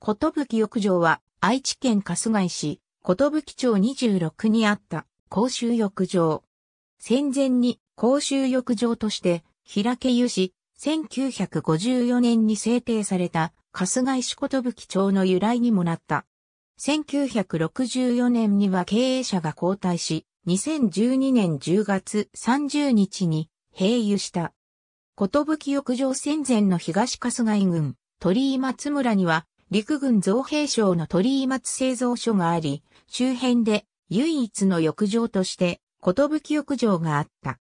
ことぶき浴場は愛知県春日井市、ことぶき町26にあった公衆浴場。戦前に公衆浴場として平家湯市、1954年に制定された春日井市ことぶき町の由来にもなった。1964年には経営者が交代し、2012年10月30日に閉湯した。ことぶき浴場戦前の東春日井郡、鳥居松村には陸軍造兵省の鳥居松製造所があり、周辺で唯一の浴場として、ことぶき浴場があった。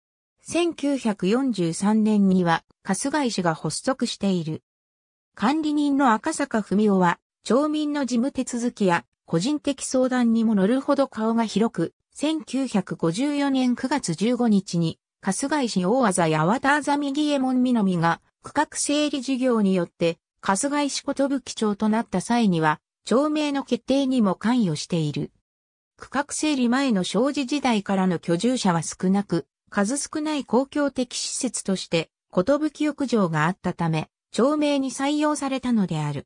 1943年には、春日井氏が発足している。管理人の赤坂文夫は、町民の事務手続きや、個人的相談にも乗るほど顔が広く、1954年9月15日に、春日井市大技八幡あざみぎえもんみのみが、区画整理事業によって、春日井市ことぶき町となった際には、町名の決定にも関与している。区画整理前の商事時代からの居住者は少なく、数少ない公共的施設として、ことぶき浴場があったため、町名に採用されたのである。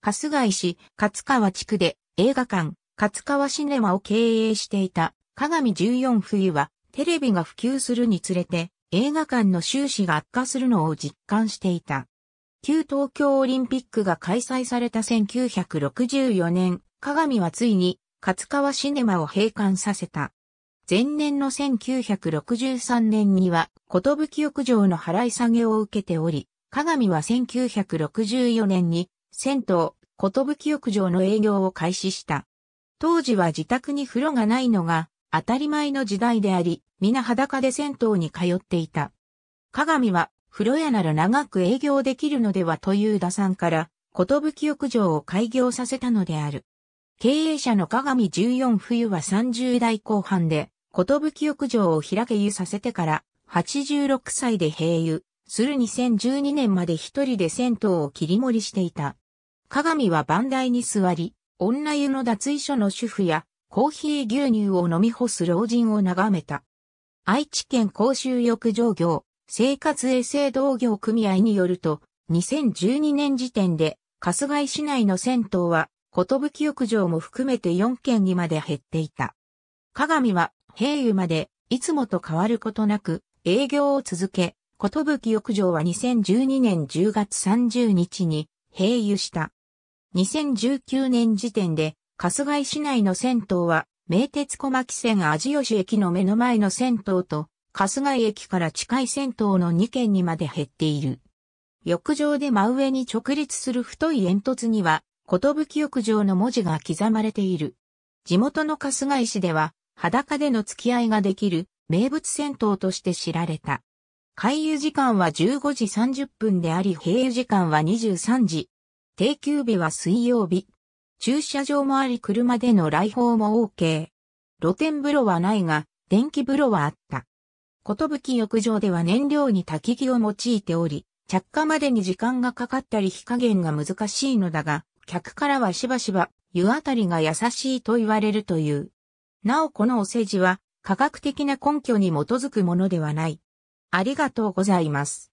春日井市、勝川地区で映画館、勝川シネマを経営していた、鏡14冬は、テレビが普及するにつれて、映画館の収支が悪化するのを実感していた。旧東京オリンピックが開催された1964年、鏡はついに、勝川シネマを閉館させた。前年の1963年には、ことぶき浴場の払い下げを受けており、鏡は1964年に、銭湯、ことぶき浴場の営業を開始した。当時は自宅に風呂がないのが、当たり前の時代であり、皆裸で銭湯に通っていた。鏡は風呂屋なら長く営業できるのではという打算から、き浴場を開業させたのである。経営者の鏡14冬は30代後半で、き浴場を開け湯させてから、86歳で閉湯、する2012年まで一人で銭湯を切り盛りしていた。鏡は番台に座り、女湯の脱衣所の主婦や、コーヒー牛乳を飲み干す老人を眺めた。愛知県公衆浴場業、生活衛生同業組合によると、2012年時点で、春日井市内の銭湯は、ことぶき浴場も含めて4軒にまで減っていた。鏡は、平湯まで、いつもと変わることなく、営業を続け、ことぶき浴場は2012年10月30日に、平湯した。2019年時点で、春日井市内の銭湯は、名鉄小牧線味吉駅の目の前の銭湯と、春日井駅から近い銭湯の2軒にまで減っている。浴場で真上に直立する太い煙突には、寿浴場の文字が刻まれている。地元の春日井市では、裸での付き合いができる名物銭湯として知られた。回遊時間は15時30分であり、閉湯時間は23時。定休日は水曜日。駐車場もあり車での来訪も OK。露天風呂はないが、電気風呂はあった。寿浴場では燃料に焚き木を用いており、着火までに時間がかかったり火加減が難しいのだが、客からはしばしば湯あたりが優しいと言われるという。なおこのお世辞は科学的な根拠に基づくものではない。ありがとうございます。